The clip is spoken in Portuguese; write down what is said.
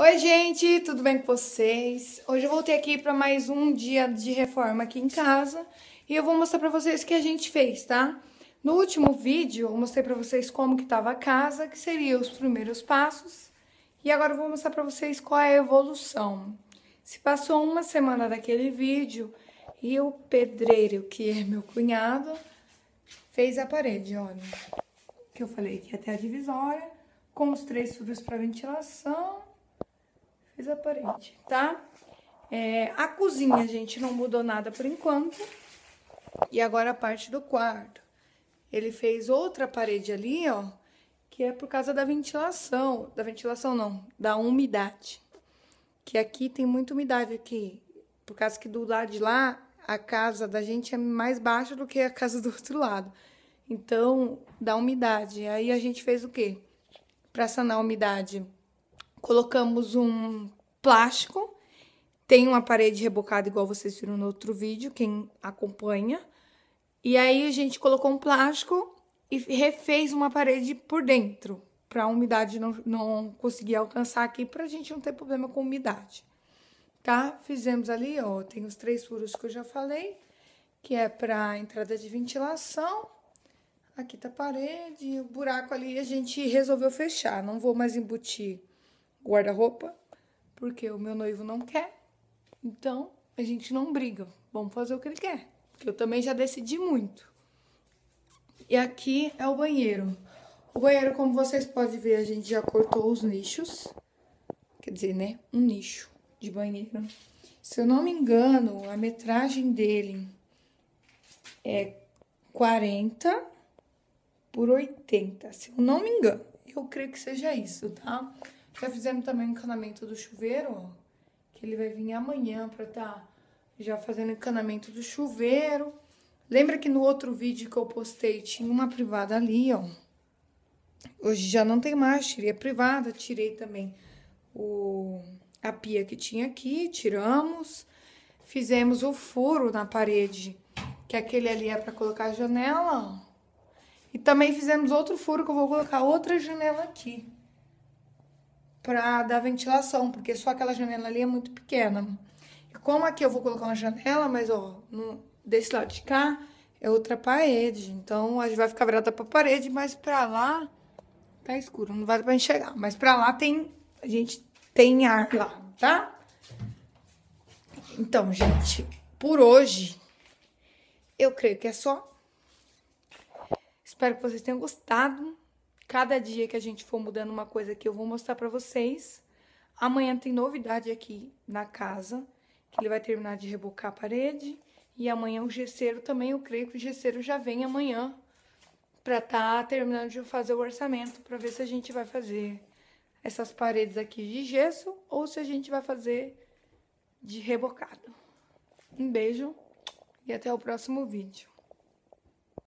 Oi, gente, tudo bem com vocês? Hoje eu voltei aqui para mais um dia de reforma aqui em casa e eu vou mostrar para vocês o que a gente fez, tá? No último vídeo eu mostrei para vocês como que estava a casa, que seria os primeiros passos, e agora eu vou mostrar para vocês qual é a evolução. Se passou uma semana daquele vídeo e o pedreiro, que é meu cunhado, fez a parede, olha, que eu falei que é até a divisória, com os três furos para ventilação mais aparente, tá? É, a cozinha, a gente, não mudou nada por enquanto. E agora a parte do quarto. Ele fez outra parede ali, ó, que é por causa da ventilação. Da ventilação não, da umidade. Que aqui tem muita umidade aqui. Por causa que do lado de lá, a casa da gente é mais baixa do que a casa do outro lado. Então, dá umidade. Aí a gente fez o quê? Para sanar a umidade, colocamos um plástico, tem uma parede rebocada igual vocês viram no outro vídeo, quem acompanha. E aí a gente colocou um plástico e refez uma parede por dentro, para a umidade não, não conseguir alcançar aqui, para a gente não ter problema com umidade. Tá? Fizemos ali, ó, tem os três furos que eu já falei, que é para entrada de ventilação. Aqui tá a parede, o buraco ali a gente resolveu fechar, não vou mais embutir guarda-roupa, porque o meu noivo não quer. Então, a gente não briga. Vamos fazer o que ele quer. Porque eu também já decidi muito. E aqui é o banheiro. O banheiro, como vocês podem ver, a gente já cortou os nichos. Quer dizer, né? Um nicho de banheiro. Se eu não me engano, a metragem dele é 40 por 80. Se eu não me engano, eu creio que seja isso, tá? Já fizemos também o encanamento do chuveiro, ó, que ele vai vir amanhã pra tá já fazendo encanamento do chuveiro. Lembra que no outro vídeo que eu postei tinha uma privada ali, ó. Hoje já não tem mais, tirei a privada, tirei também o, a pia que tinha aqui, tiramos. Fizemos o furo na parede, que aquele ali é para colocar a janela. E também fizemos outro furo que eu vou colocar outra janela aqui para dar ventilação, porque só aquela janela ali é muito pequena. E como aqui eu vou colocar uma janela, mas ó, no, desse lado de cá é outra parede, então a gente vai ficar virada para parede, mas para lá tá escuro, não vai dar para enxergar, mas para lá tem a gente tem ar lá, tá? Então, gente, por hoje eu creio que é só. Espero que vocês tenham gostado. Cada dia que a gente for mudando uma coisa aqui, eu vou mostrar para vocês. Amanhã tem novidade aqui na casa, que ele vai terminar de rebocar a parede. E amanhã o gesseiro também, eu creio que o gesseiro já vem amanhã para tá terminando de fazer o orçamento, para ver se a gente vai fazer essas paredes aqui de gesso ou se a gente vai fazer de rebocado. Um beijo e até o próximo vídeo.